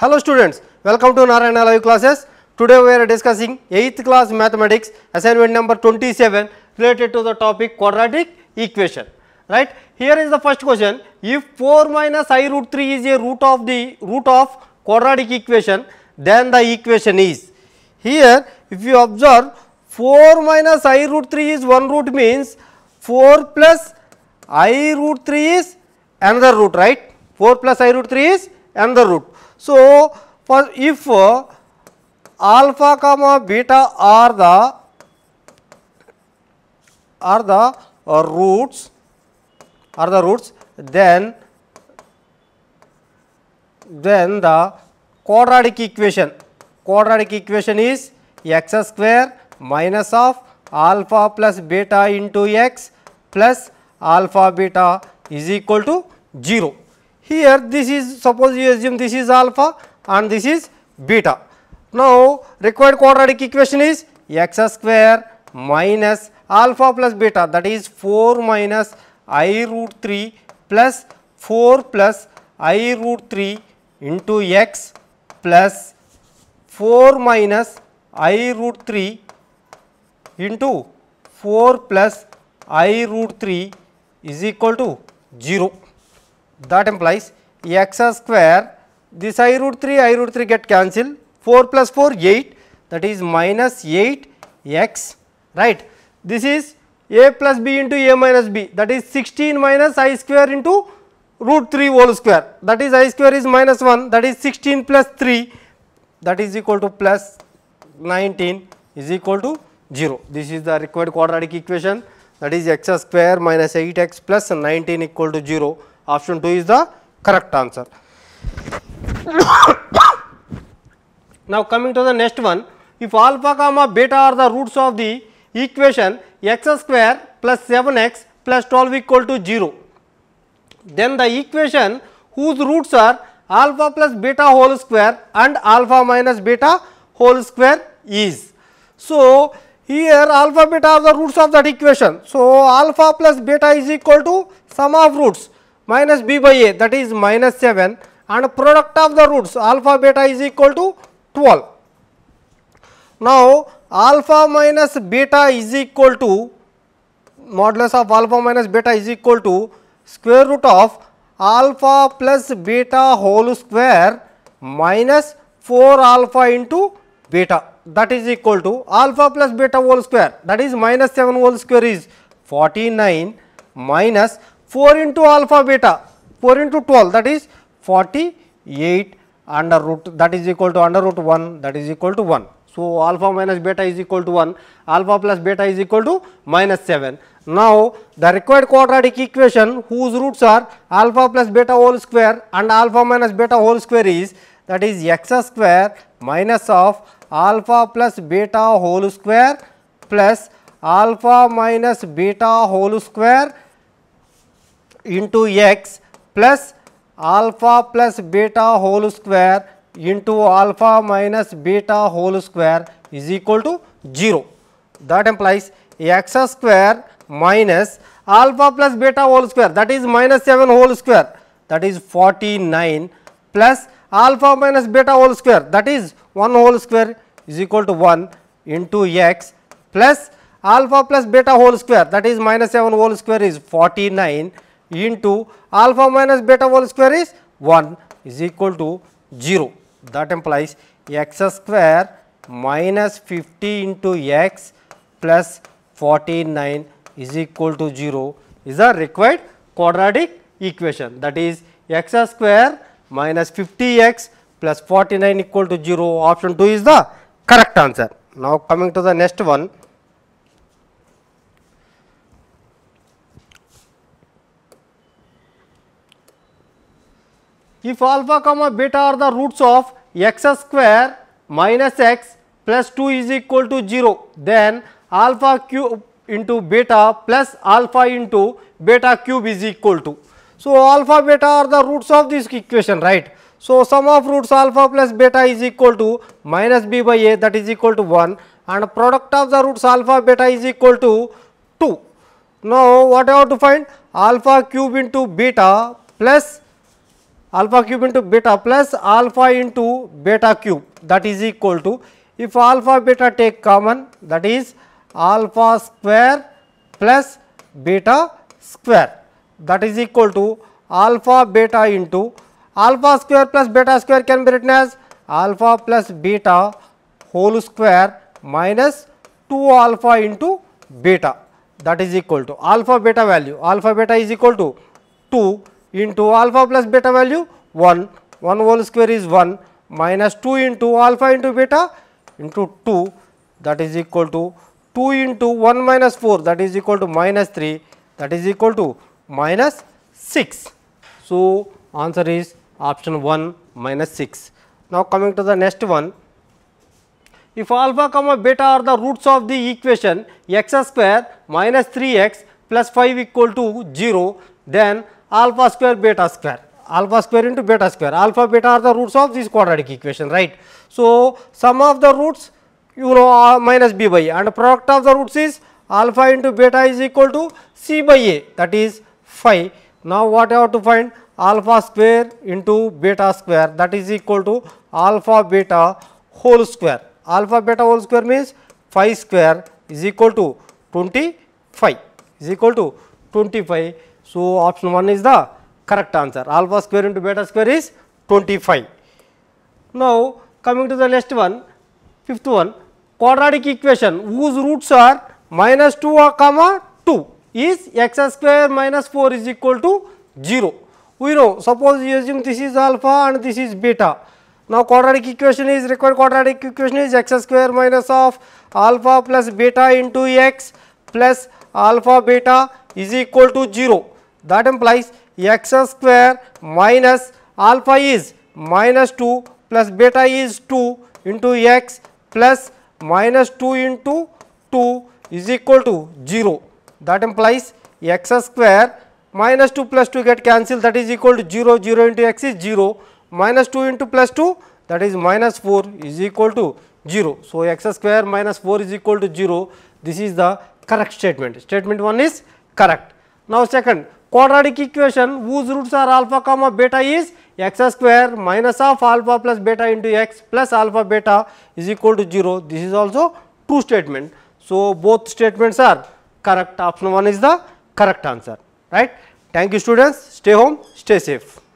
Hello students, welcome to Narayana Live classes. Today we are discussing 8th class mathematics assignment number 27 related to the topic quadratic equation. Right? Here is the first question. If 4 minus i root 3 is a root of the root of quadratic equation, then the equation is. Here if you observe 4 minus i root 3 is one root means 4 plus i root 3 is another root right. 4 plus i root 3 is and root. So, for if alpha comma beta are the are the uh, roots are the roots then then the quadratic equation quadratic equation is x square minus of alpha plus beta into x plus alpha beta is equal to 0. Here this is suppose you assume this is alpha and this is beta. Now required quadratic equation is x square minus alpha plus beta that is 4 minus i root 3 plus 4 plus i root 3 into x plus 4 minus i root 3 into 4 plus i root 3 is equal to 0 that implies x square this i root 3 i root 3 get cancelled 4 plus 4 8 that is minus 8 x right. This is a plus b into a minus b that is 16 minus i square into root 3 whole square that is i square is minus 1 that is 16 plus 3 that is equal to plus 19 is equal to 0. This is the required quadratic equation that is x square minus 8 x plus 19 equal to 0 Option 2 is the correct answer. now, coming to the next one, if alpha comma beta are the roots of the equation x square plus 7x plus 12 equal to 0, then the equation whose roots are alpha plus beta whole square and alpha minus beta whole square is. So, here alpha beta are the roots of that equation. So, alpha plus beta is equal to sum of roots minus b by a that is minus 7 and product of the roots alpha beta is equal to 12. Now, alpha minus beta is equal to modulus of alpha minus beta is equal to square root of alpha plus beta whole square minus 4 alpha into beta that is equal to alpha plus beta whole square that is minus 7 whole square is 49 minus 4 into alpha beta 4 into 12 that is 48 under root that is equal to under root 1 that is equal to 1. So, alpha minus beta is equal to 1 alpha plus beta is equal to minus 7. Now, the required quadratic equation whose roots are alpha plus beta whole square and alpha minus beta whole square is that is x square minus of alpha plus beta whole square plus alpha minus beta whole square into x plus alpha plus beta whole square into alpha minus beta whole square is equal to 0. That implies x square minus alpha plus beta whole square that is minus 7 whole square that is 49 plus alpha minus beta whole square that is 1 whole square is equal to 1 into x plus alpha plus beta whole square that is minus 7 whole square is 49 into alpha minus beta whole square is 1 is equal to 0. That implies x square minus 50 into x plus 49 is equal to 0 is a required quadratic equation that is x square minus 50 x plus 49 equal to 0 option 2 is the correct answer. Now, coming to the next one If alpha comma beta are the roots of x square minus x plus 2 is equal to 0, then alpha cube into beta plus alpha into beta cube is equal to. So, alpha beta are the roots of this equation right. So, sum of roots alpha plus beta is equal to minus b by a that is equal to 1 and product of the roots alpha beta is equal to 2. Now, what I have to find? Alpha cube into beta plus alpha cube into beta plus alpha into beta cube that is equal to if alpha beta take common that is alpha square plus beta square that is equal to alpha beta into alpha square plus beta square can be written as alpha plus beta whole square minus 2 alpha into beta that is equal to alpha beta value alpha beta is equal to 2 into alpha plus beta value 1, 1 whole square is 1 minus 2 into alpha into beta into 2 that is equal to 2 into 1 minus 4 that is equal to minus 3 that is equal to minus 6. So, answer is option 1 minus 6. Now, coming to the next one if alpha comma beta are the roots of the equation x square minus 3 x plus 5 equal to 0 then alpha square beta square alpha square into beta square alpha beta are the roots of this quadratic equation right. So, sum of the roots you know uh, minus b by a and product of the roots is alpha into beta is equal to c by a that is phi. Now, what I have to find alpha square into beta square that is equal to alpha beta whole square alpha beta whole square means phi square is equal to 25 is equal to 25 so, option 1 is the correct answer alpha square into beta square is 25. Now, coming to the next one fifth one quadratic equation whose roots are minus 2 comma 2 is x square minus 4 is equal to 0. We know suppose you this is alpha and this is beta. Now, quadratic equation is required quadratic equation is x square minus of alpha plus beta into x plus alpha beta is equal to 0 that implies x square minus alpha is minus 2 plus beta is 2 into x plus minus 2 into 2 is equal to 0. That implies x square minus 2 plus 2 get cancelled that is equal to 0, 0 into x is 0 minus 2 into plus 2 that is minus 4 is equal to 0. So, x square minus 4 is equal to 0 this is the correct statement, statement 1 is correct. Now, second quadratic equation whose roots are alpha comma beta is x square minus of alpha plus beta into x plus alpha beta is equal to 0. This is also true statement. So, both statements are correct option 1 is the correct answer right. Thank you students stay home stay safe.